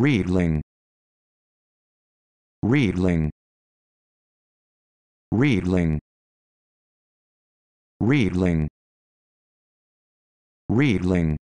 Readling. Readling. Readling. Readling. Readling.